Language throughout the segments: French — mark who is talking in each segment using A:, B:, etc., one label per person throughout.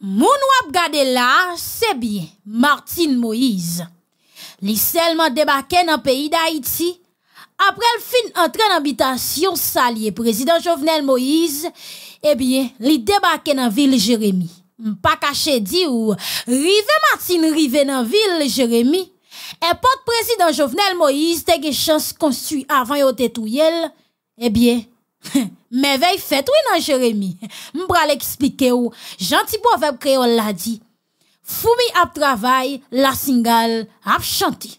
A: Moun wap gade la, bien, Martine Moïse. Li seulement débarqué dans pays pays après Après le fin dans l'habitation salié, président Jovenel Moïse, eh bien, li Jérémie. nan ville jérémy Pas caché dit ou, rive Martine rive nan ville jérémy Et le président Jovenel Moïse te chance construit avant avant yo tetou Eh bien... veille faite, oui, non, Jérémie. M'bral expliquer ou. Gentil proverbe créole l'a dit. Foumi ap travail, la singal a chanté.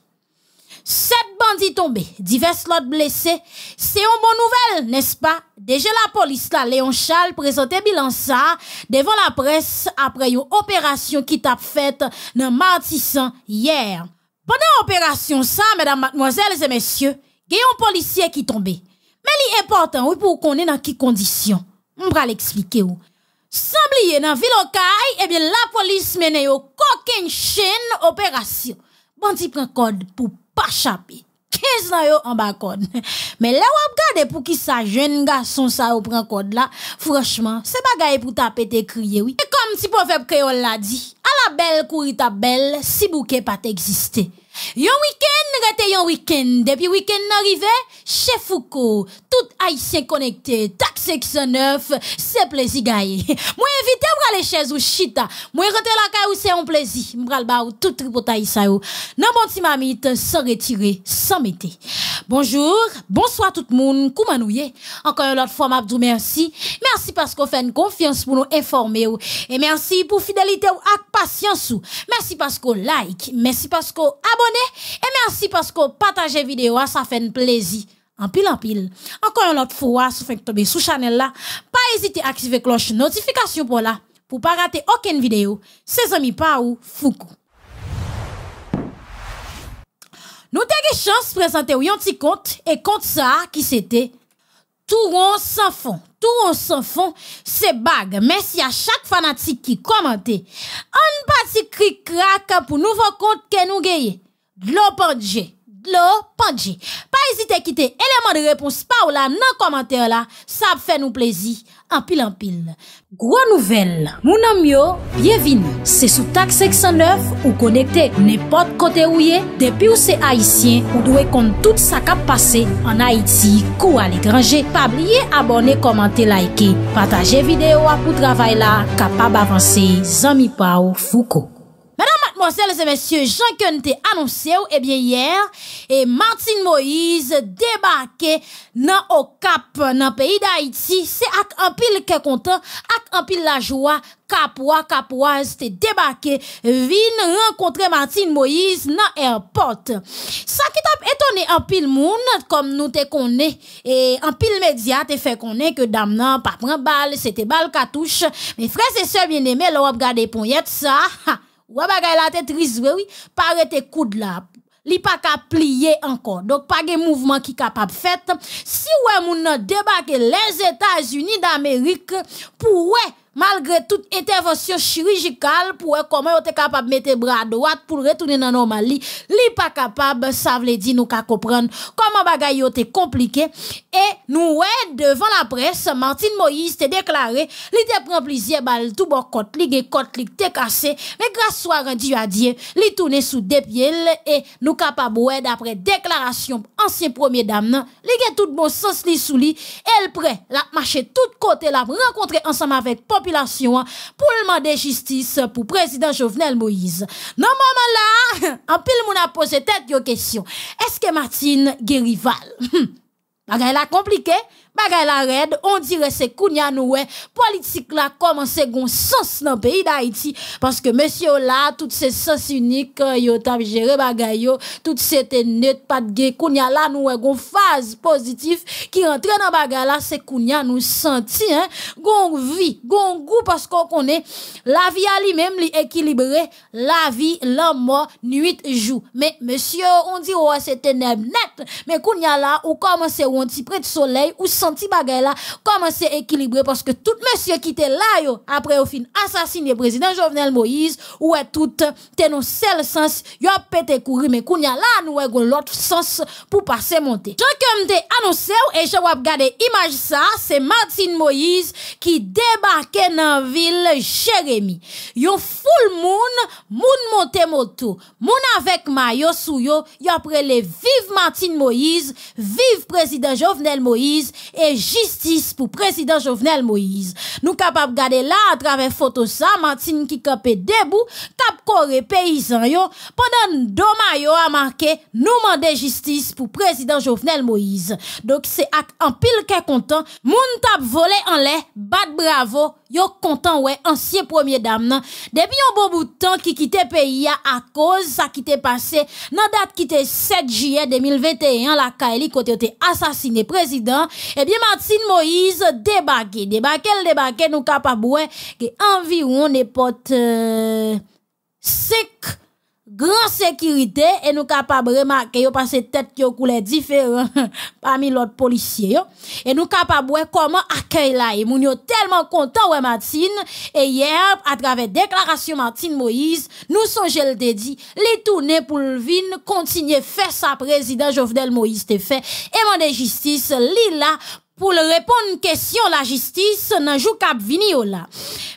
A: Sept bandits tombés, divers lot blessés. C'est une bonne nouvelle, n'est-ce pas? Déjà la police la Léon Charles présentait bilan ça devant la presse après une opération qui t'a faite dans Martissan hier. Pendant l'opération ça, mesdames, mademoiselles et messieurs, il y un policier qui tombé. C'est l'important, oui, pour qu'on dans qui condition. On va l'expliquer. Sans oublier, dans la ville eh, eh bien, la police mène une coquin chaîne opération. Bon, pris un code pour pas chaper. 15 ans, en bas code? Mais là, on regarde pour qui ça, jeune garçon, ça, au prend code là. Franchement, c'est bagaille pour taper tes crier, oui. Et comme si professeur créole l'a dit, à la belle courir ta belle, si bouquet pas t'exister. Yon week-end rete yon week-end. Depuis week-end arrivé, chez Foucault, tout haïtien connecté, TAC 9, c'est plaisir Moi invité pour les chez ou chita. Moi rete la caille ou c'est un plaisir. M'bral ba ou tout sa Nan bon ti mamite, sans retirer, sans mettre. Bonjour, bonsoir tout le monde, comment nous Encore une autre fois, m'abdou merci. Merci parce qu'on fait une confiance pour nous informer ou. Et merci pour fidélité ou ak patience ou. Merci parce qu'on like, merci parce qu'on abonne et eh, merci parce que partager vidéo, ah, ça fait un plaisir. En pile, en pile. Encore une autre fois, si vous tomber sous channel là, pas hésiter à activer cloche notification pour là, pour pas rater aucune vidéo. Ses amis pas ou Foukou. Nous avons chance de présenter un petit compte et compte ça qui c'était Tourons sans fond. Tourons sans fond, c'est bague. Merci à chaque fanatique qui commentait. Un petit cri craque pour nouveau compte que nous gagnons. Glopanje, glopanje. Pa esite kite eleman de repons pa ou la nan komantè la, sa ap fè nou plezi, anpil anpil. Gro nouvel, moun amyo, bienvin. Se sou tak 609 ou konekte nepot kote ou ye, depi ou se Haitien ou dwe kont tout sa kap pase, an Haiti, kou al ekranje, pa blye abone, komante, laike, pataje videyo apou travay la, kapab avanse, zami pa ou fouko. mademoiselles et messieurs, Jean a annoncé, eh bien, hier, et Martine Moïse débarquait non au Cap, dans le pays d'Haïti. C'est avec un pile qui est content, avec un pile la joie, capois Capoise, c'était débarqué. vin rencontrer Martine Moïse nan airport. Ça qui t'a étonné un pile moun comme nous te konen et un médias média te fait que que d'amener nan pa prend bal, c'était balle cartouche. Mes frères et sœurs bien aimés, l'Europe ap des pon ça ou bagay la te triste, oui, pare te coude là. Li pa ka plier encore. Donc, pas de mouvement qui capable fait. Si ouais, moun débarquer les États-Unis d'Amérique, pour ouais, malgré toute intervention chirurgicale pour comment on était capable de mettre bras droite pour retourner dans normal li pas capable ça veut dire nous pas comprendre comment bagaille était compliqué et nous devant la presse Martine Moïse s'est déclaré il te prend plusieurs balles tout bon côté li gen côte li cassé mais grâce soit rendu à Dieu il tourné sous des pieds et nous capable d'après déclaration ancien premier dame nan li tout bon sens li sous elle prêt la marcher tout côté la rencontrer ensemble avec Pop pour le mandat de pour président président Jovenel Moïse. non maman là, en pile moun a posé tête yo ce que Martine que rival? Hmm. Bagay la komplike, Bagay la red, on dirait c'est kounya noue. Politique la commence gon sens dans pays d'Haïti. Parce que monsieur là, tout ces sens unique, euh, yo tap bagay yo, tout c'était net, pas de kounya la noue gon phase positive qui rentre dans bagay la, c'est kounya nous senti, hein. Gon vie, gon goût parce qu'on connaît la vie à lui-même, li la vie, la mort, nuit, jour. Mais monsieur, on dit, ouais, c'était net, mais kounya là, ou commence un petit près de soleil, ou senti bagay à équilibrer parce que tout Monsieur qui était là, yo, après yo fin président président Jovenel Moïse, ou e tout te un seul sens, yo pete courir, mais mais ya la nous l'autre l'autre sens pou passer monter. Jan comme te annoncer, ou, je jan regarder gade imaj sa, c'est Martin Moïse qui debake nan ville y Yon full moon, moun monte moto, moun avec ma yo sou yo, yo après le vive Martine Moïse, vive président Jovenel Moïse, et justice pour président Jovenel Moïse. Nous capables de garder là à travers photo ça, Martine qui copait debout, cap coré paysan yo, pendant mois yo a marqué, nous demander justice pour président Jovenel Moïse. Donc c'est en pile qu'est content, moun tap volé en l'air, bat bravo, yo content ouais ancien premier dame Depuis un bon bout de temps qui quittait pays à cause ça qui t'est passé dans date qui était 7 juillet 2021 la a côté assassiné président eh bien, Martine Moïse débarque, débarque, débarque, nous capables, ouais, environ n'importe euh, sec grande sécurité et nous capable de remarquer yo têtes tête yo couleurs différents parmi l'autre policier et nous capable voir comment accueil là et moun yo tellement content ouais Martine et hier à travers déclaration Martine Moïse nous songe le dit les tournées pour vin continuer faire sa président Jovenel Moïse te fait et mon justice li là pour le répondre question la justice nan jou kap vini venu oh là.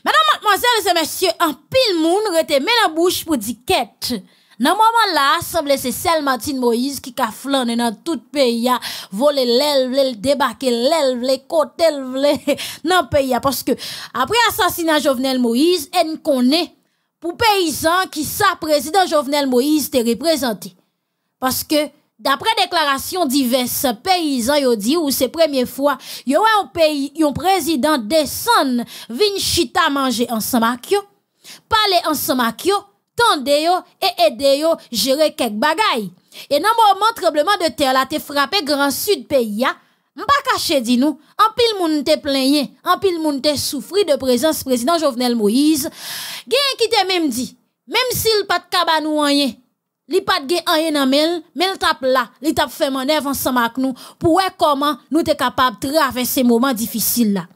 A: Madame, mademoiselle, et messieurs, un pile moun rete men la bouche pour dire ket. Nan moment-là, semble c'est celle Martine Moïse qui ka flané dans tout pays a volé l'aile, vle, l'aile, lèl vle, l'aile dans le pays. Parce que après de Jovenel Moïse, elle connaît pour paysan qui sa président Jovenel Moïse te Parce que D'après déclaration diverses, paysans, ont dit, ou c'est première fois, yo a yon président yon président manger vin chita ensemble en yo, parler en yo, tende yo, et gérer yo jere kek bagay. Et nan moment, de terre la te frappé grand sud pays. ya, mpa kache di en pile moun te en pile moun te souffri de présence président Jovenel Moïse, gen qui te même dit, même sil de kaba nou yon, li pas gen anye nan mel, mel tap la, li tap fè manèv ensemble avec nous pour voir comment nous capables capable traverser ces moments difficiles là.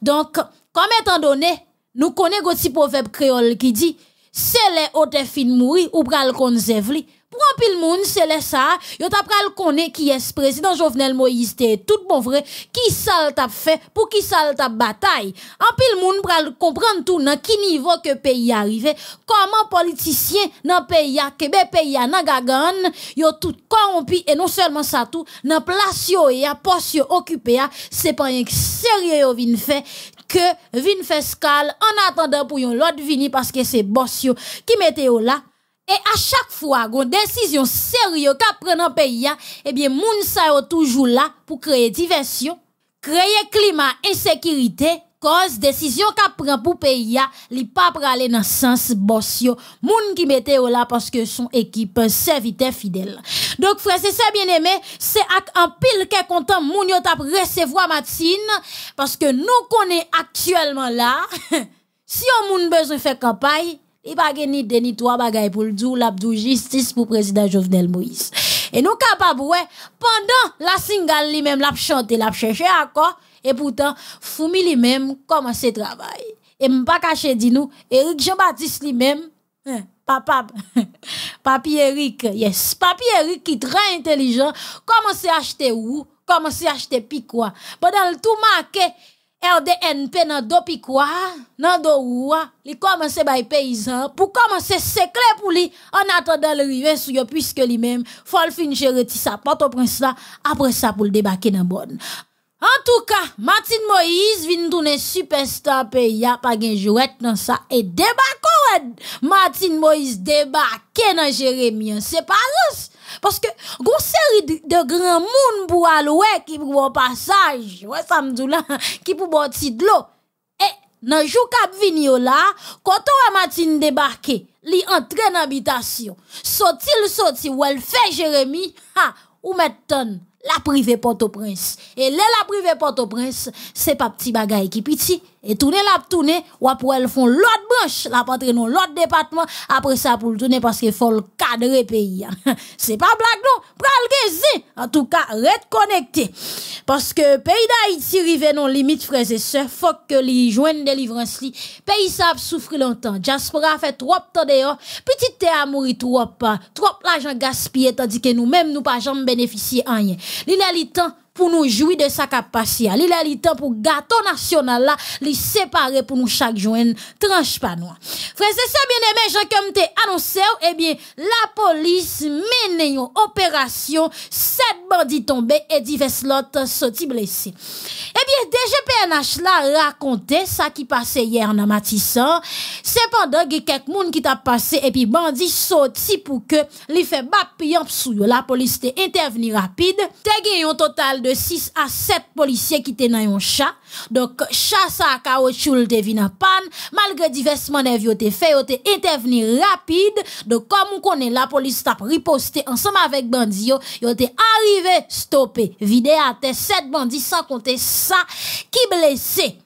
A: Donc, comme étant donné, nous connaissons un petit proverbe créole qui dit, c'est les hautes fines mourir ou pral konzev pour un pile monde c'est là ça yo à pral connait qui est président Jovenel Moïse te, tout bon vrai qui ça t'a fait pour qui ça t'a bataille en pile monde pral comprendre tout dans qui niveau que pays arrivé comment politicien dans pays à Québec pays à ils yo tout corrompu et non seulement ça tout dans place yo et à poste occupé, occupé c'est pas rien sérieux vin fait que vin fait en attendant pour l'autre vini parce que c'est boss qui mettait au là et à chaque fois, une décision sérieuse qu'a prend dans pays, hein, eh bien, moun sa yo toujours là pour créer diversion, créer climat insécurité, cause décision qu'a prend pour pays, hein, li pas aller dans sens bossio Moun qui mette là parce que son équipe serviteur fidèle. Donc, frère, c'est ça bien aimé, c'est avec un pile qu'est content moun yo tap recevoir Matine, parce que nous connaît actuellement là, si on moun besoin faire campagne, il e pas ni deni pour le bagay pour la l'abdou justice pour président Jovenel Moïse. et nous capables, pendant pendant la single lui même la chante, la et pourtant et pourtant Foumi lui-même mèm et Et Et mpa nous pas nous Eric Jean-Baptiste lui-même, hein, papa papi Eric yes, papi très intelligent, intelligent intelijan, komanse achete ou, komanse Pendant le tout tout marqué, RDNP nan do quoi nan do commence li les bay pour commencer commence secret pour li, en attendant le rive sou lui puisque li même fol fin jere ti sa, prince prince la, ça sa le débarquer dans nan bon. En tout cas, Martine Moïse vin tourner superstar a pas gen jouet nan sa, et debako Martin Moïse debake nan c'est pas paros, parce que série de, de grand moun pour qui ki pour passage ou wè qui pour ki pou bo tidlo. et nan jou kap vini yo la, koto a matin débarqué li entre habitation. habitation Sotil soti, ou elle fe Jeremy ha, ou met ton la privé Port-au-Prince. Et là, la privée Port-au-Prince, c'est pas petit bagay qui piti. Et tourner la tourner, ou après elle font l'autre branche, la patre non, l'autre département, après ça pour le tourner parce qu'il faut le cadrer pays. c'est pas blague non, pral En tout cas, reste connecté. Parce que pays d'Haïti rive non limite frères et sœurs, faut que li des délivrance li. Pays ça souffrir longtemps. Jasper a fait trop temps d'ailleurs petite terre a mouru trop, hein. trop l'argent gaspillé tandis que nous même nous pas jamais bénéficier rien. L'il a li pour nous jouer de sa capacité. Il a temps pour gâteau national là, Les séparer pour nous chaque jour tranche pas nous. Frère, c'est ça bien aimé, Jean comme t'es annoncé, eh bien, la police opération, sept bandits tombés et divers lots sont blessés. Eh bien, DGPNH là raconté, ça qui passait hier en amatissant. Cependant, il y a quelques monde qui t'a passé et puis bandits sautés pour que li fait bapillon sou La police t'est intervenue rapide. T'es un total de 6 à 7 policiers qui étaient dans un chat. Donc, chasse à caoutchouc te panne, malgré diverses manœuvres yo te fait, yo te intervenu rapide. Donc, comme on connaît, la police t'a riposté ensemble avec bandi yo, yo te arrivé stoppé, vider à terre. sept bandits sans compter ça qui blessé.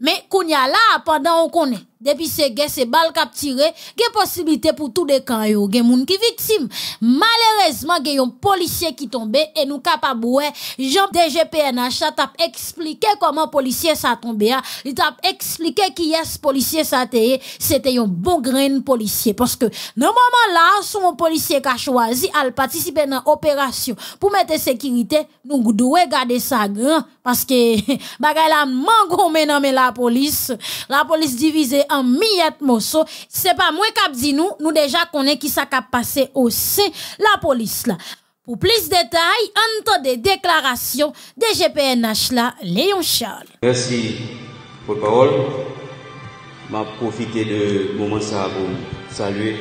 A: Mais, qu'on y a là, pendant on connaît, depuis ces gars ces balles y a gain possibilité pour tout des camps qui sont moun ki victime malheureusement a un policier qui tombé et nous capable ouais Jean DGPNH t'a expliqué comment policier ça tombé il t'a expliqué qui est ce policier ça c'était un bon grain de policier parce que normalement là son policier qui a choisi à participer dans opération pour mettre sécurité nous devons garder ça grand parce que bagaille la mangon mais la police la police divisée en mosso C'est pas moi qui dit nous, nous déjà connaissons qui ça passé au sein la police là. Pour plus de détails, entendez déclarations de GPNH là, Léon Charles.
B: Merci pour la parole. Je profité de ce moment ça pour saluer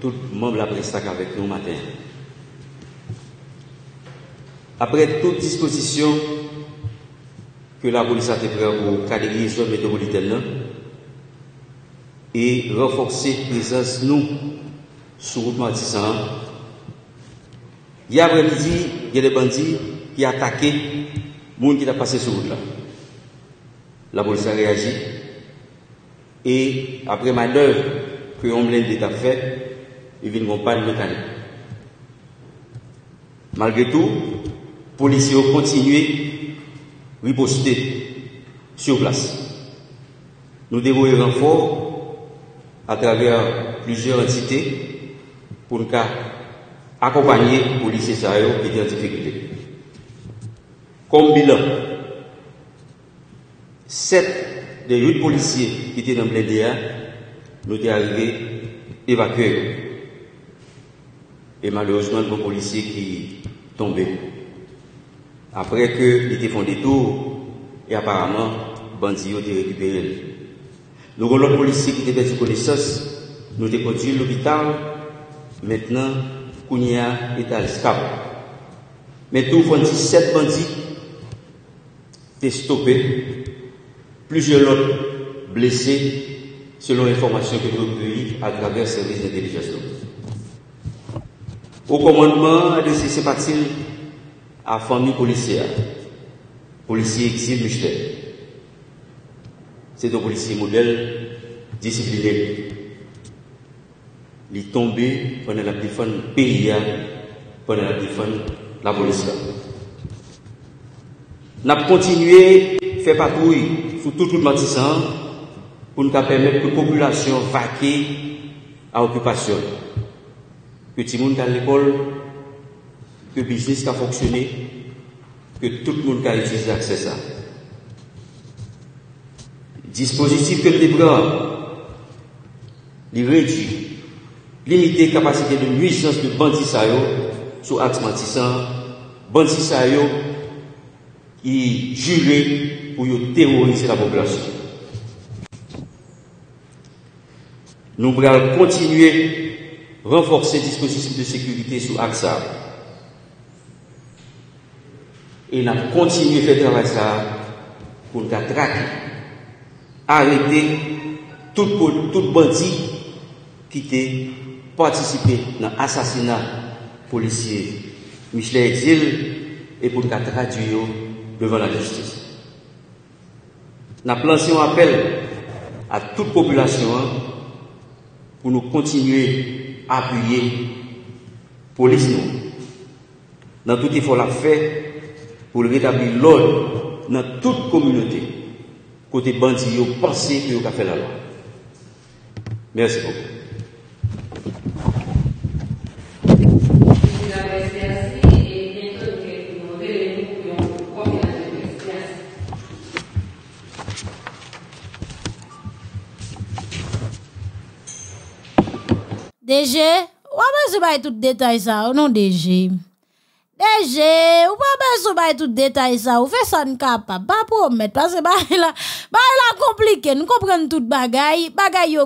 B: tout le monde de la presse avec nous matin. Après toute disposition que la police a fait pour catégoriser les zone et renforcer présence nous sur route y Hier après-midi, il y a des bandits qui attaqué les gens qui ont passé sur route La police a réagi et après manœuvre que Homeland a fait, ils vont pas le canal. Malgré tout, les policiers ont continué à sur place. Nous devons renfort à travers plusieurs entités pour nous accompagner les policiers qui étaient en difficulté. Comme bilan, sept des huit policiers qui étaient dans le DA nous étaient arrivés évacués. Et malheureusement, nos policiers qui tombaient. Après qu'ils étaient font des et apparemment, bandits ont été récupérés. Le avons policier qui était perdu connaissance, nous avons conduit l'hôpital, maintenant, Kounia est à l'escape. Mais tout dit sept bandits stoppés, plusieurs autres blessés, selon l'information que nous eu à travers le service d'intelligence. Au commandement de ces sympathies à la famille policière, policier exil Michel c'est un policier modèle, discipliné. Il est tombé pendant la défense PIA, pendant la défense la police. On a continué à faire patrouille sur tout le monde pour nous permettre que la population vaquer à l'occupation. Que tout le monde à l'école, que le business a fonctionné, que tout le monde a utilisé l'accès à ça. Dispositif kèl débran li rejit limite kapasite de nuisans de bantisa yo sou aks mantisan bantisa yo ki jure pou yo terorise la moblansi. Nou bral kontinuè renforsè diskonsistim de sekurite sou aks sa e nan kontinuè fè trabaisa koun ta trak arrêter tout, toute qui qui à à l'assassinat policier policiers. Michel Exil et pour devant traduire devant la justice. nous à à toute population hein, pour nous continuer à appuyer à nous Dans tout effort la effort pour pour rétablir l'ordre dans toute communauté, kouti bant si yon prasip yon kafe nan wak. Mersi pou.
A: Deje, wap waz yon bay tout detay sa ou nou deje? Et ou pas besoin de tout détail ça, ou fait ça ne capable, pas promettre, parce que bah là, bah là compliqué, nous comprenons tout le bagaille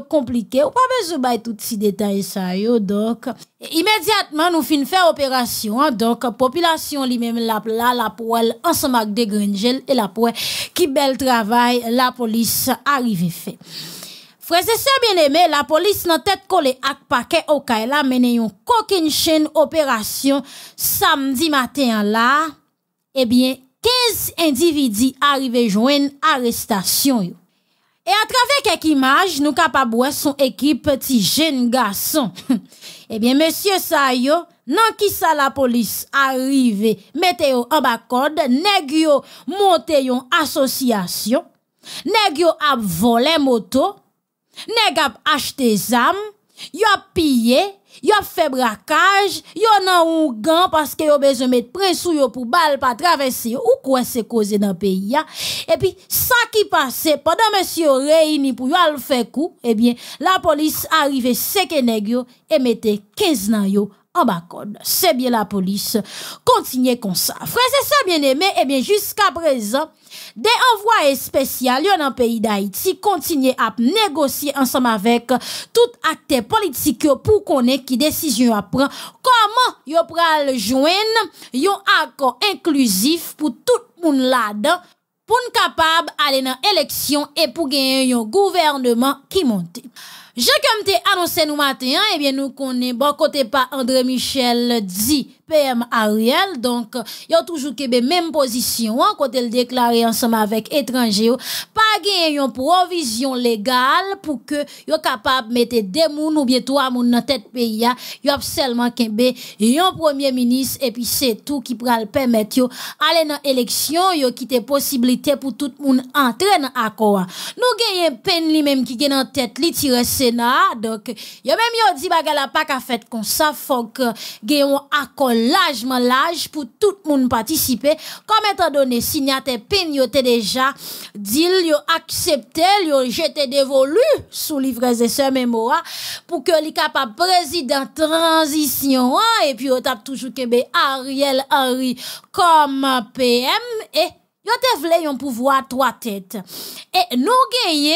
A: compliqué, ou pas besoin de tout si détail ça donc, immédiatement nous fin faire opération, donc, population li même la là, la poêle, ensemble avec des Grenjel, et la poêle, qui bel travail, la police arrive fait. Frères et sœurs bien aimé, la police nan tête collée ak paquet au Kaila mené yon coquine chaîne opération samedi matin là. Eh bien, 15 individus arrivés joindre arrestation. Et à travers quelques images, nous capables son équipe de jeunes garçons. eh bien, monsieur Sayo, nan qui ça la police arrive, mettez yo en bas code, monté monte yon association, Négio a volé moto, Nèg acheté achete zam, yo pillé, yo a fait braquage, yo nan ou gan parce que yo besoin mettre pressou yo pour bal pas traverser ou quoi c'est causé dans pays Et puis ça qui passait pendant monsieur réuni pour yo al faire coup, eh bien la police arrivait seke nèg yo et mettait 15 nan yo c'est bien la police. Continuez comme ça. Frère c'est ça bien aimé. eh bien, jusqu'à présent, des envoyés spéciaux dans le pays d'Haïti continuent à négocier ensemble avec tout acteur politique pour ait qui décision à prendre, comment yo pral joindre un accord inclusif pour tout monde là-dedans pour capable d'aller dans l'élection et pour gagner un gouvernement qui monte. Je comme t'ai annoncé nous matin, eh bien nous connaissons bon côté pas André Michel dit PM Ariel. Donc, il y a toujours la même position, hein, quand elle déclarait ensemble avec étrangers, pas gagné une provision légale pour que soient capable de mettre deux moun ou bien trois moun dans tête pays. Ils hein. ont seulement qu'un un premier ministre et puis c'est tout qui pourra le permettre aller dans l'élection, yo quitter possibilité pour tout le monde entrer dans accord. Hein. Nous gagnons peine lui même qui est dans tête li tire Sénat. Donc, a même yo dit bagala pas qu'à fait comme ça, faut que un accord largement large pour tout le monde participer. Comme étant donné, signataire PIN, déjà dit, a accepté, a jeté dévolu sous livraison et sœurs mémoire pour que les capable président transition, et puis on tape toujours été ben, Ariel Henry comme PM, et yo te vle un pouvoir trois têtes. Et nous gagnons,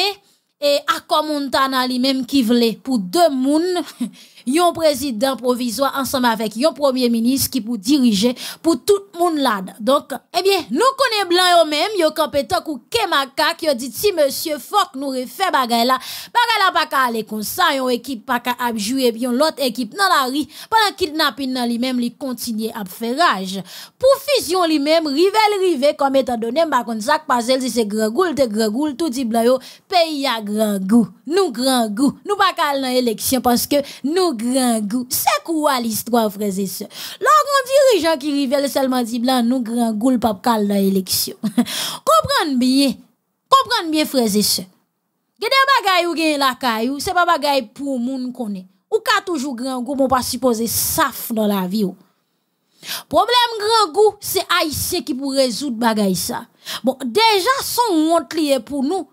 A: et à Montana lui-même qui voulait pour deux mounes, yon président provisoire ensemble avec yon premier ministre qui pour diriger pour tout le monde là. Donc, eh bien, nous connaissons blanc yo même, yo compétent compétent ou kemaka qui a dit si monsieur Fok nous refait bagay la, Bagay la pas ka aller comme ça, yon équipe pas ka abjouer puis l'autre équipe dans la rue pendant kidnapping nan li même li continue à faire rage. Pour fusion li même rivel rivé comme étant donné ba kon zak pas si c'est grand de tout dit blanc yo pays a grand goût. Nous grand goût, nous pas ka dans l'élection parce que nous grand C'est quoi l'histoire, frères et sœurs? dirigeant qui révèle seulement dit blanc, nous grand goût, le pape cal dans l'élection. Comprendre bien. Comprendre bien, frères et sœurs. Gede bagay ou gen la kayou, c'est pas bagay pou moun konen. Ou ka toujours grand goût, mon pas supposé saf dans la vie ou. Problème grand goût, c'est Haïtien qui pour résoudre bagay ça. Bon, déjà, son honte lié pour nous.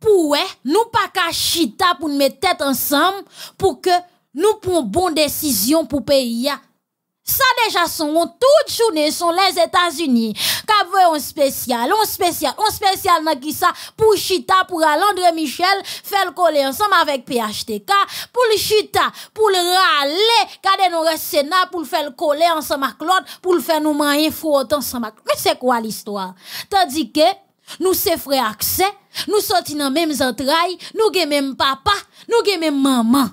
A: Pour nous pas ka pour nous mettre tête ensemble pour que nous prenons bon décision pour pays. Ça déjà sont toute journée sont les États-Unis. veut un spécial, un spécial, un spécial dans qui ça pour Chita pour Alain-André Michel faire le coller ensemble avec PHTK pour le Chita pour le râler garder nous Sénat pour le faire le coller ensemble avec Claude pour le faire nous manger fort ensemble. Mais c'est quoi l'histoire Tandis que nous c'est frères accès, nous sortis dans mêmes entrailles, nous avons même papa, nous avons même maman.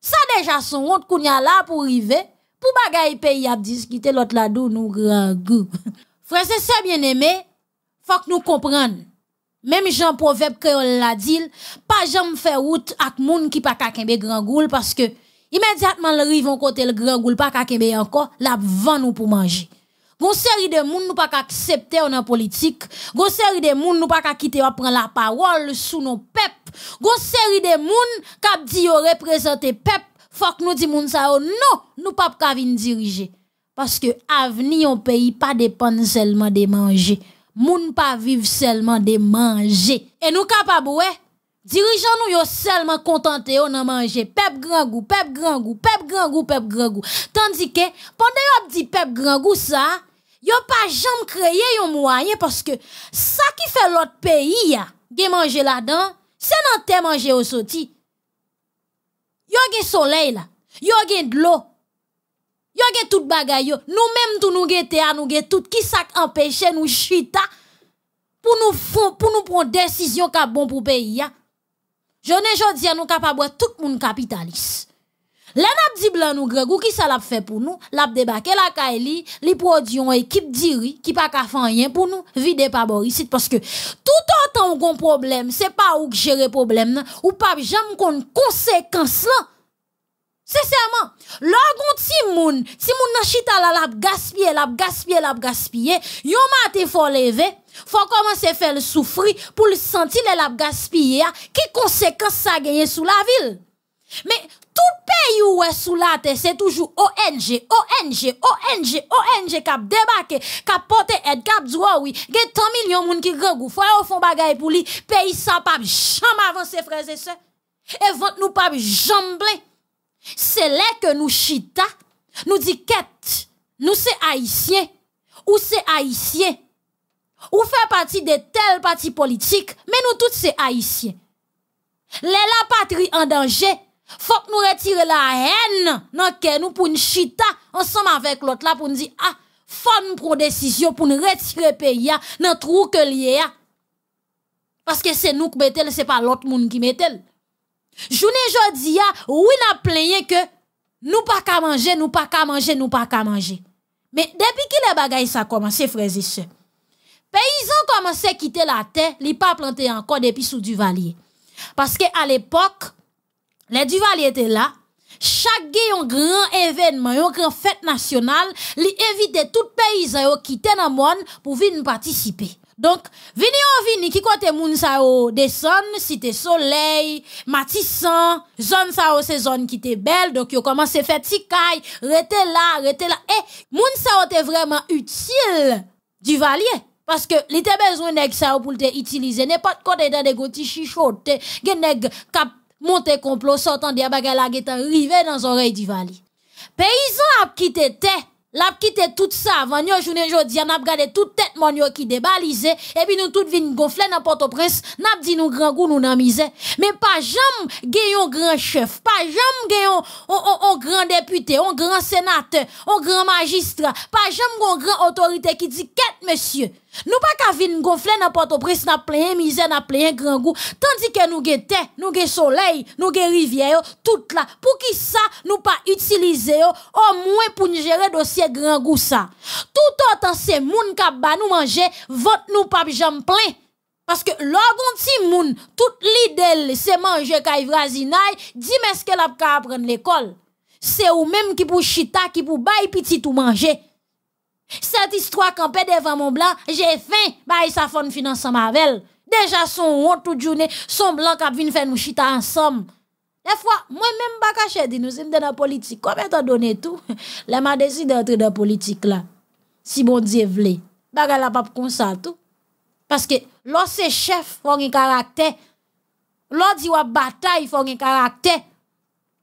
A: Ça déjà son honte qu'on y a là pour arriver, pour bagaille pays à discuter l'autre là nous grand goût. Frère c'est bien aimé, faut que nous comprenne Même Jean Proverbe créole l'a dit, pas jamais faire route avec monde qui pas kakembe grand goul parce que immédiatement le en côté le grand goul pas kakembe encore, là vend nous pour manger. Gon série de moun nous pas accepter en politique. Gon série de moun nous pas quitter à prendre la parole sous nos peps. Gon série de moun k'ap di yo représenter Pep Faut que nous di moun sa non, nous pas ka vin diriger parce que avenir au pays pas dépend seulement de manger. Moun pas vivre seulement de manger. Et nous capable ouais dirigeons nous yo seulement contenté on a mangé pep grand goût pep grand goût pep grand goût pep grand goût tandis que pendant yo dit pep grand goût ça Yo pas jamais créé un moyen parce que ça qui fait l'autre pays a manger là-dedans, c'est nan te manger au sorti. Yo gen soleil là, yo gen de l'eau. Yo gen tout bagay yo, nous même tout nous gété à nous gen tout qui ça empêche nous chita pour nous font pour nous prendre décision qui bon pour pays a. Journée jodi nous capable tout monde capitaliste. L'enabdi di blan nou ou ki sa lap pour pour nous, L'a la Kaeli, li, produit un équipe diri qui pa ka fanyen pour nous, vide pa borisit. que tout autant ou gon un problème ou k problème, ou pas j'aime kon conséquence là Sincèrement, là si ti moun, si moun nan chita la lap l'a lap gaspille, lap gaspille, yon ma te fo leve, fo koman se souffrir soufri pou le lap la ya, ki sa gagne sou la ville mais tout pays où est sous la c'est toujours ONG, ONG, ONG, ONG a débarqué, a porté aide, cap dit oui, a tant millions moun qui grand faut fond bagaille pour lui, pays sans pas jamais avancer frères et sœurs. Et vont nous pas jambler. C'est là que nous chita, nous dit quête, nous c'est haïtiens ou c'est haïtiens. Ou fait partie de telle parti politique, mais nous tous c'est haïtiens. Les la patrie en danger faut que nous retirions la haine dans que nous pour une chita ensemble avec l'autre là pour nous dire ah faut nous prendre décision pour nous retirer pays ah, dans trou que lié ah. parce que c'est nous qui mettons c'est pas l'autre monde qui mettel. journée jodi a ah, oui n'a plaigné que nous pas qu'à manger nous pas qu'à manger nous pas qu'à manger mais depuis que les bagailles ça commencé frères et sœurs paysans commencé à quitter la terre, ils pas planté encore depuis sous du valier parce que à l'époque les Duvalier étaient là. Chaque un grand événement, un grand fête nationale, li invite tout paysan qui quitter dans monde pour venir participer. Donc, vini ou vini, qui côté moun sa yo si cité soleil, matissant, zone sa yo c'est zone qui était belle, donc commencé commence faire tikay, rete là, rete là. Eh, moun sa vraiment utile Duvalier. Parce que te besoin de ça pour te utiliser. de quoi dans des petits chichotes, des cap monte complot, sortant des bagages la rivé dans oreille vali Paysan a quitté terre, l'a quitté tout ça, avant yon journée jodi, on a gardé toute tête mon qui débalisé, et puis nous tout vin gonfler dans Port-au-Prince, n'a dit nous grand goût, nous nan Mais pas jamais un grand chef, pas jamais gayon au grand député, un grand sénateur, un grand magistrat, pas jamais une grand autorité qui dit quête monsieur. Nous pas qu'à venir gonfler n'importe prince n'a plein misère, n'a plein grand goût, tandis que nous guettons, nous guettons soleil, nous guettons rivière, tout là. Pour qui ça, nous pas utiliser, au moins pour nous gérer dossier grand goût ça. Tout autant c'est moun qui nous manger, vote nous pas jam plein. Parce que logon ti moun, toute l'idée c'est manger kay vrasinaï, dis mais ce qu'elle a apprendre l'école. C'est ou même qui pour chita, qui pour bail petit tout manger. Cette histoire campée devant mon blanc, j'ai faim, bah, il s'affonne finance avec Déjà, son honte toute journée, son blanc qui vient faire nous chita ensemble. Des fois, moi-même, pas bah, caché, dit nous sommes dans la politique. comment te donné tout? Là, m'a décidé d'entrer dans la politique là. Si bon Dieu veut. Baga la pas comme ça tout. Parce que, lorsque c'est chef, faut un caractère. Lorsque dit bataille, faut un caractère.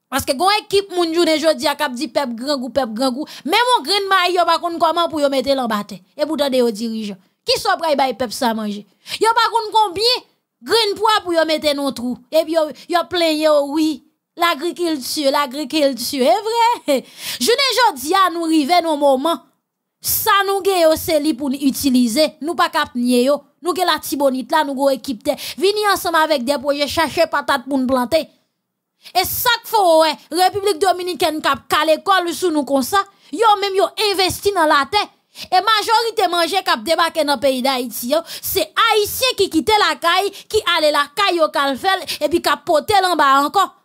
A: Parce que gon ekip moun jounen jodi a di pep grangou, pep grangou. Même moun gren ma yo bakoun comment pou yo mette l'embate. Et qui de yo dirigeant. Qui so pray bay pep sa manje? Yo combien de green pois pou yo mette non trou. Et puis yo, yo plein yo oui. L'agriculture, l'agriculture. est vrai. Jounen jodi a nou rive nou moment. Sa nou ge yo seli pou nous Nou pa kap nye yo. Nou ge la tibonite, la, nou go équipe te. Vini ensemble avec des projets, chercher patate pour planter planter. Et ça qu'il faut, ouais, République Dominicaine cap l'école sous nous comme ça, yo même yo investi dans la terre. Et majorité manger cap débarqué dans le pays d'Haïti, c'est Haïtien qui quittait la caille, qui allait la caille au calfel, et puis cap poté l'en bas encore.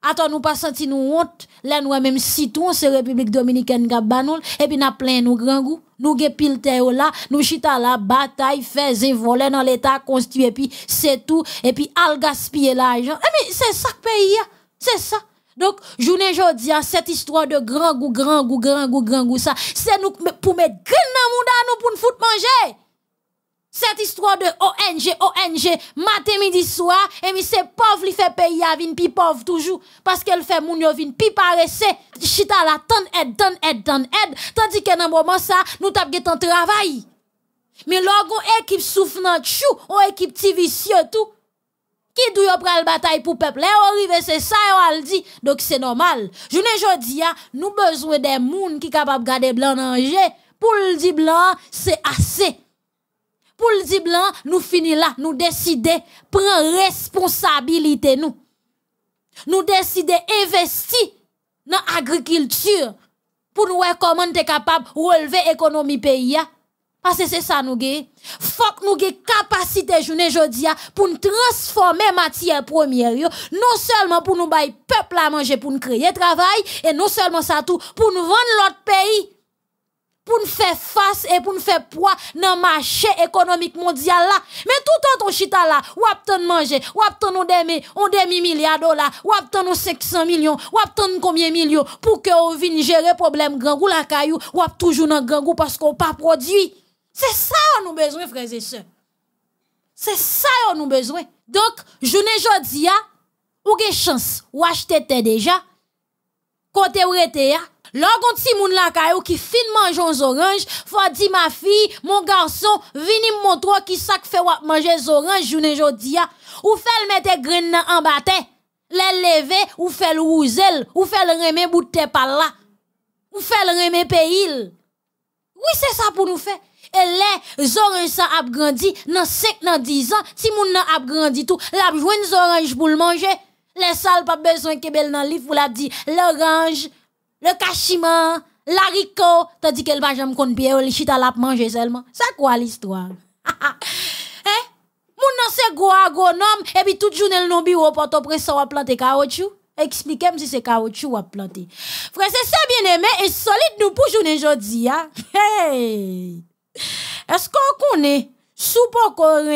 A: Attends, nous pas senti nous honte. Là, nous même si tout, c'est République Dominicaine qui et puis nous plein nous grand goût. Nous gépil là, nous chita la bataille, fait voler dans l'État constitué, puis c'est tout, et puis al gaspiller l'argent. Eh, mais c'est ça que pays, hein. c'est ça. Donc, journée à hein, cette histoire de grand goût, grand goût, grand goût, grand goût, ça, c'est nous pour mettre nan dans hein, nous pour nous foutre manger. Cette histoire de ONG, ONG, matin, midi, soir, et puis c'est pauvre, il fait payer à vin pi pauvre toujours, parce qu'elle fait moun yo vin pi paresse, chita la ton aide, donne aide, donne aide, tandis que dans moment ça, nous tap un travail. Mais l'on équipe souffrant, chou, ou équipe vicieux tout, qui doit prendre la bataille pour peuple. les arrive c'est ça yo al dit. Donc c'est normal. Je ne jodi a hein, nous besoin des moun qui capable garder blanc danger. Pour le dire blanc, c'est assez le dire blanc, nous finissons là, nous décidons, prend responsabilité nous. Nous décidons investir dans l'agriculture pour nous voir comment nous sommes capables de relever l'économie pays. Parce que c'est ça nous avons. faut que nous avons capacité journée aujourd'hui, pour nous transformer matière première non seulement pour nous bailler peuple à manger pour nous créer travail et non seulement ça tout pour nous vendre l'autre pays pour nous faire face et pour nous faire poids dans le marché économique mondial là. Mais tout autre ton chita là, ou obtenir manger, ou obtenir on demi, milliard dollars, ou obtenir 500 millions, ou obtenir combien de millions pour que on vienne gérer problème de la caillou, ou toujours dans grand parce qu'on pas produit. C'est ça qu'on nous besoin, frères et sœurs. C'est ça qu'on nous besoin. Donc, je journée vous ou une chance, ou acheter déjà, côté ou rete Lorsqu'on petit moun la caillou qui fin mange aux oranges, faut dire ma fille, mon garçon, vini montre qui sac fait wap manger orange oranges journée jodia. Ou fait le mettre graine en batte. Le lever ou fait le rouzel, ou fait le remet bout de par là. Ou fait le remet pays. Oui, c'est ça pour nous faire. Et les oranges ça a grandi dans 5 dans 10 ans, si moun nan a grandi tout, la besoin oranges pour le manger. Les sales pas besoin que belle dans livre pour la dit l'orange le cachiman, l'haricot, tandis qu'elle va jamais contre bien, le chita l'a manger seulement. C'est quoi l'histoire? hein? Mon nan se gros agronome, et puis toute journée le non porte après ça, on va planter caoutchouc. Expliquez-moi si c'est caoutchouc à planter. Frère, c'est ça bien aimé et solide nous pour journée aujourd'hui, hein? Hey! Est-ce qu'on connaît sous pas qu'on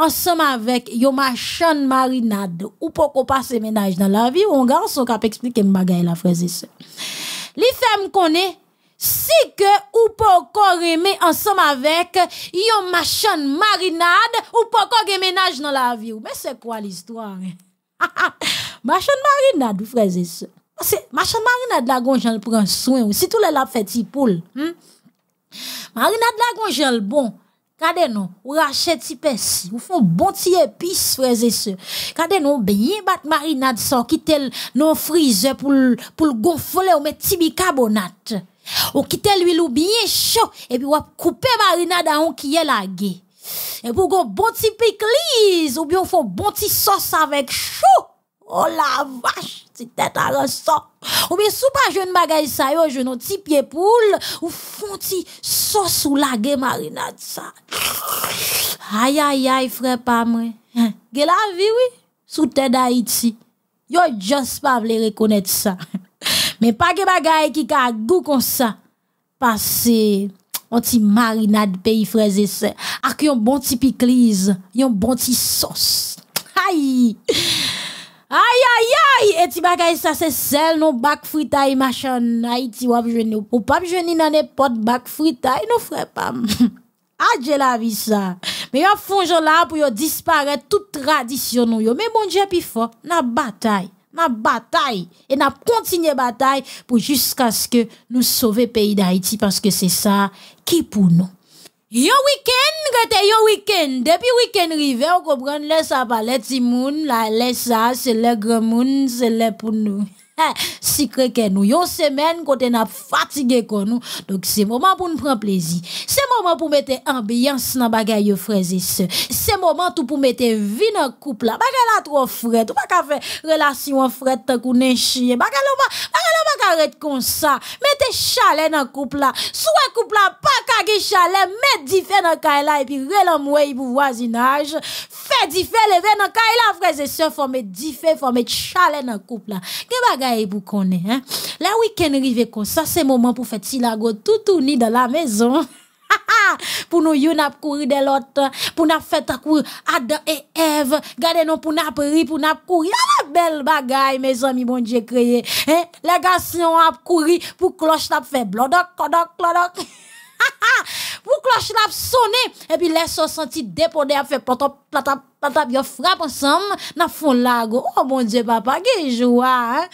A: ensemble avec yo machin marinade ou pas passe ménage dans la vie on garçon k'ap expliquer me la frère et Li femme connaît si que ou poko en ensemble avec yon machin marinade ou poko gen ménage dans la vie mais c'est quoi l'histoire hein? Machin marinade frère et c'est machin marinade la gonjan prend soin si tout le la fait ti poule hmm? marinade la gonjan bon Kade nou, ou rachet si pesi, ou fon bon ti epis freze se. Kade nou, bien bat marinade san, kitel nou frize pour l gonfler ou met ti carbonate. Ou quitte l'huile ou et et puis wap coupe marinade est kiye lage. Et pou gon bon ti lise ou bien ou fon bon ti sauce avec chaud. Oh la vache, si t'es à resan. Ou bien sous pas jeune bagay sa yo, je petit ti pie poule, ou font ti sos ou lage marinade sa. Ay ay ay frère, pas mwen. Ge la vie oui, sou terre d'Haïti. Yo just pas vle reconnaître sa. Mais pas que bagay qui ka gou kon sa. parce euh, on ti marinade et freze se. Ak yon bon petit piclise yon bon ti sauce Aïe Aïe, aïe, aïe! Et tu sa ça, c'est sel, non, bac fritaille, machin, Haïti, wap jeune, ou pas je jeune, n'en est pas de bac fritaille, non, frère, pas. Ah, la vie, ça. Mais y'a fond, là, pour y'a disparaître toute tradition, nous y'a. Mais bon, dieu plus fort, n'a bataille. N'a bataille et n'a continué bataille pour jusqu'à ce que nous sauver pays d'Haïti parce que c'est ça qui pour nous. Yo week-end, rete yo week-end. Depuis week-end rive, comprend. Laisse lè sa pa le timoun, la c'est sa, se lè c'est se le pou nou. que nous. nou. semaine, quand kote na fatigué, kon nou. Donc c'est moment pour pour prendre prendre plaisir moment pour mettre ambiance dans bagay yo frères et sœurs. C'est moment tout pour mettre vie dans couple là. Bagay la trop fret, tu pas ka faire relation fret tant qu'on est chien. Bagay la bagay pas arrêter comme ça. Mettez chalet dans couple là. Soit couple là pas ka ge chalet, met diffé dans kay là et puis relamwe pour voisinage. Fait diffé lever dans kay là frères et sœurs, faut mettre diffé, chalet dans couple là. Ge bagay pour connait hein. La week-end rive comme ça, c'est moment pour faire tilago tout tourner dans la maison. pour nous yon ap courir de l'autre pour nous faire courir Adam et Ève gardez nous pour nous prier pour nous courir ah, la belle bagaille mes amis bon Dieu créé hein les garçons ap courir pour cloche la fait blodoc clodoc clodoc pour cloche l'a sonné et puis les laisse senti dépôt a fait platop Papa yo frappe ensemble, n'a de lago. Oh mon Dieu, papa, quelle joie, hein?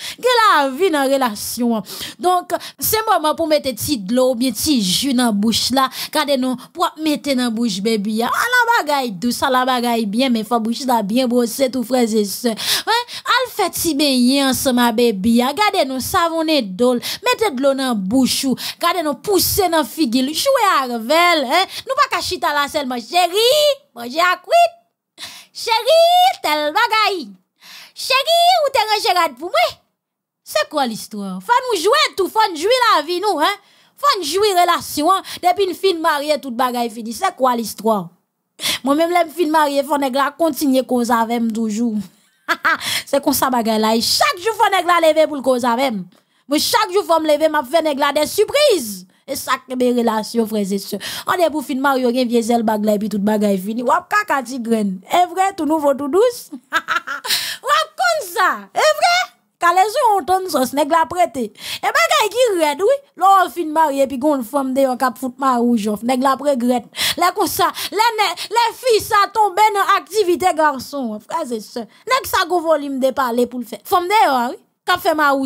A: la vie dans relation. Donc, c'est moi, pour mettre petit de l'eau, bien petit jus dans bouche là. nous, pour mettre dans bouche bébé. À hein? ah, la bagaille douce, à ah, la bagaille bien, mais faut bouche là bien brosser tout frères et sœurs. Hein? al ah, fait si bien ensemble, bébé. Regardez hein? nous, savonner d'eau, mettez de l'eau dans bouche ou, nous, pousser dans figuille jouer à revel, hein? Nous pas qu'à chita la ma chérie, manger à quitte. Chérie, tel Chérie, où ou en gérard pour moi? C'est quoi l'histoire? Faut nous jouer tout, faut nous jouer la vie, nous, hein? Faut nous jouer relation, Depuis une fille mariée, toute bagaille fini. C'est quoi l'histoire? Moi-même, la fille mariée, faut nous continuer cause avec toujours. c'est comme ça bagaille, là. Chaque jour, faut nous lever pour cause avec. Mais chaque jour, faut me lever, m'a fait des surprises. Et ça, c'est mes relations, frères et sœurs. On est pour fin Mario, gen vieux bagla et puis tout bagaille fini. Wap kaka tigren. Et vrai, tout nouveau, tout douce. Wap comme ça. est vrai? Quand les gens on ton sos, nèg la prête. Et bagaille qui red, oui. L'on fin marié, puis une femme de yon kap fout ma rouge, nèg la regrette. Les comme ça, les, les filles ça tombe dans activité garçon, frères et sœurs. Nèg ça go volume de parler pour le faire. Femme de hein, oui qu'a fait la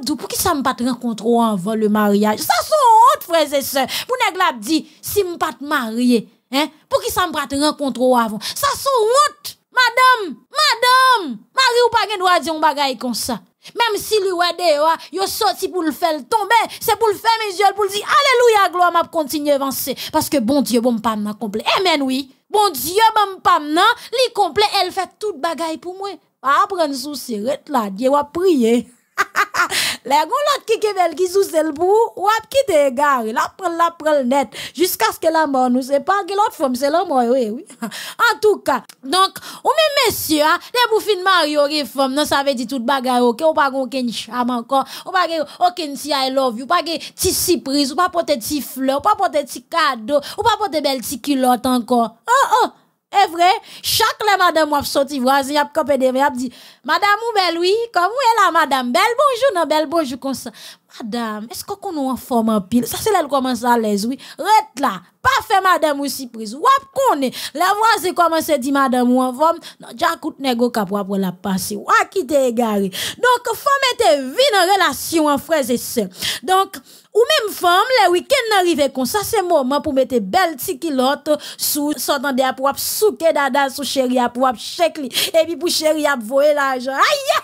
A: dit, pour qui ça me pas rencontre avant le mariage? Ça sont honte, frères et sœurs. Vous nèg dit si me pas marié, hein? Pour qui ça me pas rencontre avant? Ça sont honte, madame, madame. Marie ou pas gen droit dire un bagaille comme ça. Même si lui ouais dehors, yo sorti pour le faire tomber, c'est pour le faire mes yeux, pour le dire alléluia gloire m'a continuer avancer parce que bon Dieu bon pas m'a complet. Amen oui. Bon Dieu bon pas li complet, elle fait toute bagaille pour moi pas prendre souci, rete là, Dieu va prier. Les gens qui sont belles, qui sont celles pour, ou à qui t'es égaré, là, prends, là, prends net, jusqu'à ce que la mort nous sépare, l'autre femme, c'est la mort, oui, oui. En tout cas, donc, ou même messieurs, hein, les bouffins mariés, les femmes, non, ça veut dire tout bagarre, ok, ou pas qu'on charme encore, ou pas qu'on si I love you, ou pas qu'on ait si surprise, pas pour tes petits fleurs, ou pas pour tes petits cadeaux, ou pas pour tes belles petites culottes encore. Oh, oh. Et vrai, chaque la madame m'a sorti voisin a camper des dit madame ou belle oui, comment est la madame belle bonjour non belle bonjour comme ça. Madame, est-ce qu'on qu'on en forme en pile Ça c'est là le commence à l'aise oui. Ret là, pas fait madame ou prise. Ou qu'on est. voix voisins commence à dire madame ou en forme. Non, j'accoute nego cap pour la passer qui égaré. Donc, femme était vie en relation en frères et sœurs. Donc, ou même femme, le week-end n'arrivait qu'on. ça, c'est moment pour mettre belle petite sous, sous, s'entendre pour souquer dada sous chéri à pouvoir chèque et puis pour chéri à voler l'argent. Aïe!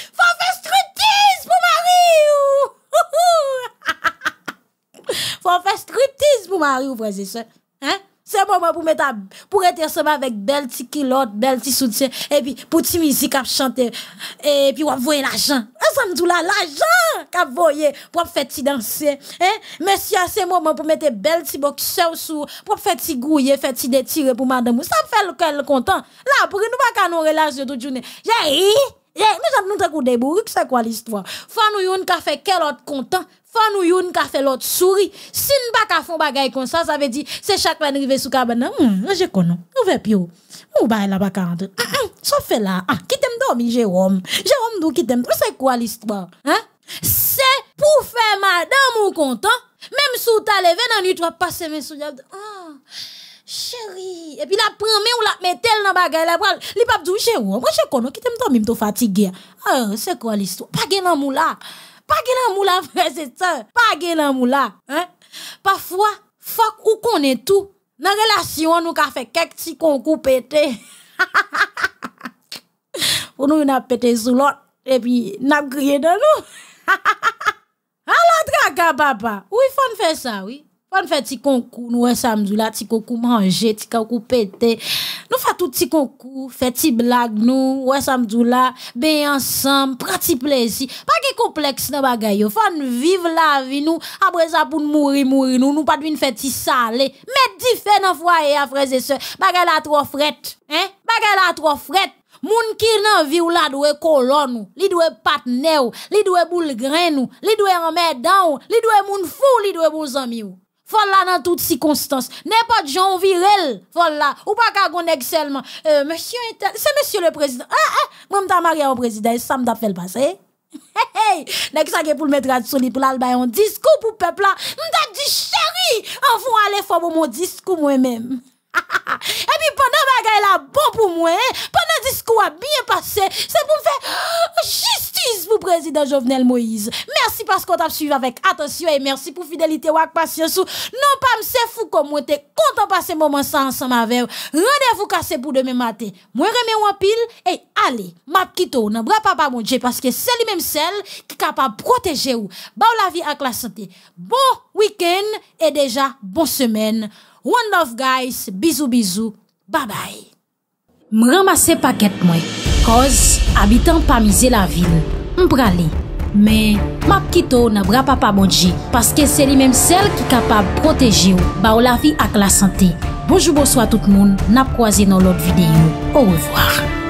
A: Faut faire striptease pour Marie! Faut faire striptease pour Marie ou frères et sœurs. Hein? C'est le moment pour mettre pour être ensemble avec belle petite culotte, belle petit soutien, et puis pour petite musique à chanter, et puis on voir l'argent. Ensemble ah, tout là, l'argent va voir pour faire petit danser. Hein? Monsieur, c'est le moment pour mettre belle petit boxeur sous, pour faire petit gouiller, faire petit détirer pour madame. Ça fait le quel content. Là, pour nous, pas qu'à nous relâcher toute journée. J'ai nous avons nous des bourriques, c'est quoi l'histoire? Fa yon ka fait quel autre content, fa yon ka fait l'autre souris. Si nous pas ka font bagay comme ça, ça veut dire, c'est chaque fois arrivé sous cabane, hum, je connais, nous fait pio. Ou bah, la pas Ça fait là, ah, qui t'aime dormir, Jérôme? Jérôme, nous qui t'aime, c'est quoi l'histoire? Hein? C'est pour faire madame mon content, même sous ta levé dans nuit, tu vas passer mes souliers. Et puis la prend mais ou la met dans bagaille la pral. Li pap dou chérie, moi je connais qui t'aime toi même fatigué. Ah, c'est quoi l'histoire Pas gain l'amour là. Pas gain l'amour là, frère, c'est ça. Pas gain l'amour là, hein Parfois, fuck ou connaît tout. Dans relation nous ka fait quelques petits concours pété. Pour nous a pété sous l'autre et puis n'a crié dans nous. Alors, ah, traga papa. Oui, faut faire ça, oui nous fait petit concours, nous, samedi, là, petit concours manger, petit concours péter. Nous faisons tout petit concours, fait petit blague, nous, ouais, samedi, là, bien ensemble, prati plaisir. Pas de complexe dans bagay, faut vivre la vie, nous, après ça, pour nous mourir, mourir, nous, nous, pas de faire petit salé. Mais différent dans foyer, frères et sœurs, bagay la trois frettes, hein? Bagay la trois frettes. Moun ki nan vi ou la dwe kolon ou, li dwe patne ou, li dwe boulgren ou, li dwe remedan ou, li dwe moun fou, li dwe bouzami ou. Voilà dans toutes circonstances. de gens virils. Voilà. Ou pas qu'à gon seulement. Euh, monsieur c'est monsieur le président. Ah, ah, moi m'ta marié au président, ça me fait le passé. Hey, hey, ça pour le mettre à solide pour un discours pour peuple là. M'ta dit chérie, envoie aller faire mon discours moi-même. Et puis pendant bagaille là bon pour moi, hein. pendant discours a bien passé, c'est pour me faire oh, justice pour président Jovenel Moïse. Merci parce qu'on t'a suivi avec attention et merci pour fidélité ou patience. Non pas me fou comme moi t'es content passer moment ça ensemble avec. Rendez-vous cassé pour demain matin. Moi remets en pile et allez, m'a quitté dans bras papa mon parce que c'est lui même celle qui est capable de protéger ou. Bah, la vie avec la santé. Bon week-end et déjà bonne semaine. One love guys, bisous bisous. Bye bye. me ramasser paket Koz, abitan pa mize la vil, mprale. Me, map kito na bra pa pa bodje, paske se li menm sel ki kapab proteje ou, ba ou la vi ak la sante. Bojou bojou a tout moun, nap kwa zi nou lot videyo. Ou revoar.